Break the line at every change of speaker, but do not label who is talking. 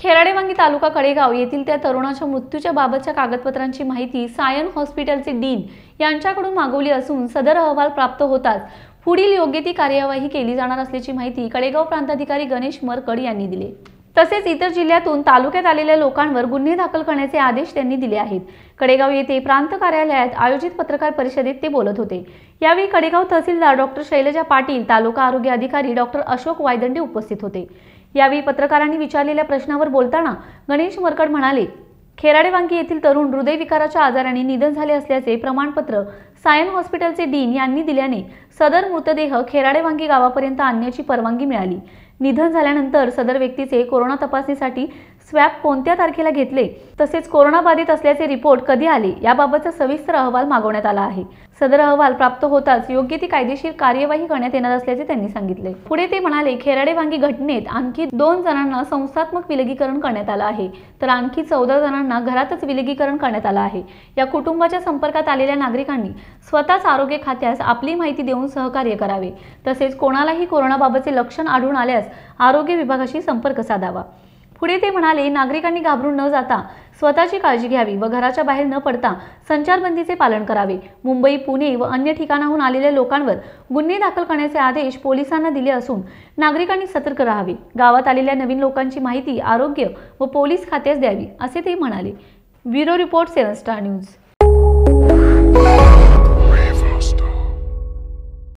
खेराडेवांगी तालुका कडेगाव येथील त्या तरुणाच्या मृत्यूच्या बाबतच्या कागदपत्रांची माहिती सायन हॉस्पिटलचे डीन यांच्याकडून मागवली असून सदर अहवाल प्राप्त होतात। पुढील योग्य ती कार्यवाही केली जाणार असल्याची माहिती कडेगाव प्रांताधिकारी गणेश मरकड यांनी दिली तसेच इतर जिल्ह्यातून तालुक्यात आलेल्या लोकांवर गुन्हे दाखल करण्याचे आदेश त्यांनी दिले आहेत कडेगाव येथे प्रांत कार्यालयात आयोजित पत्रकार परिषदेत ते बोलत होते यावेळी कडेगाव तहसीलदार डॉक्टर शैलजा पाटील तालुका आरोग्य अधिकारी डॉक्टर अशोक वायदंडे उपस्थित होते यावेळी पत्रकारांनी विचारलेल्या प्रश्नावर बोलताना गणेश मरकड म्हणाले वांगी येथील तरुण हृदयविकाराच्या आजाराने निधन झाले असल्याचे प्रमाणपत्र सायन हॉस्पिटलचे डीन यांनी दिल्याने सदर मृतदेह वांगी गावापर्यंत आणण्याची परवानगी मिळाली निधन झाल्यानंतर सदर व्यक्तीचे कोरोना तपासणीसाठी स्वॅब कोणत्या तारखेला घेतले तसेच कोरोनाबाधित असल्याचे रिपोर्ट कधी आले याबाबतचा सविस्तर अहवाल मागवण्यात आला आहे सदर अहवाल प्राप्त होताच योग्य ती कायदेशीर कार्यवाही करण्यात येणार असल्याचे त्यांनी सांगितले पुढे ते म्हणाले खेराडे वांगी घटनेत आणखी दोन जणांना संस्थात्मक विलगीकरण करण्यात आलं आहे तर आणखी चौदा जणांना घरातच विलगीकरण करण्यात आलं आहे या कुटुंबाच्या संपर्कात आलेल्या नागरिकांनी स्वतःच आरोग्य खात्यास आपली माहिती देऊन सहकार्य करावे तसेच कोणालाही कोरोनाबाबतचे लक्षण आढळून आल्यास आरोग्य विभागाशी संपर्क साधावा पुढे ते म्हणाले नागरिकांनी घाबरून न जाता स्वतःची काळजी घ्यावी व घराच्या बाहेर न पडता संचारबंदीचे पालन करावे मुंबई पुणे व अन्य ठिकाणाहून आलेल्या लोकांवर गुन्हे दाखल करण्याचे आदेश पोलिसांना दिले असून नागरिकांनी सतर्क राहावे गावात आलेल्या नवीन लोकांची माहिती आरोग्य व पोलीस खात्यास द्यावी असे ते म्हणाले bureau report Seven Star news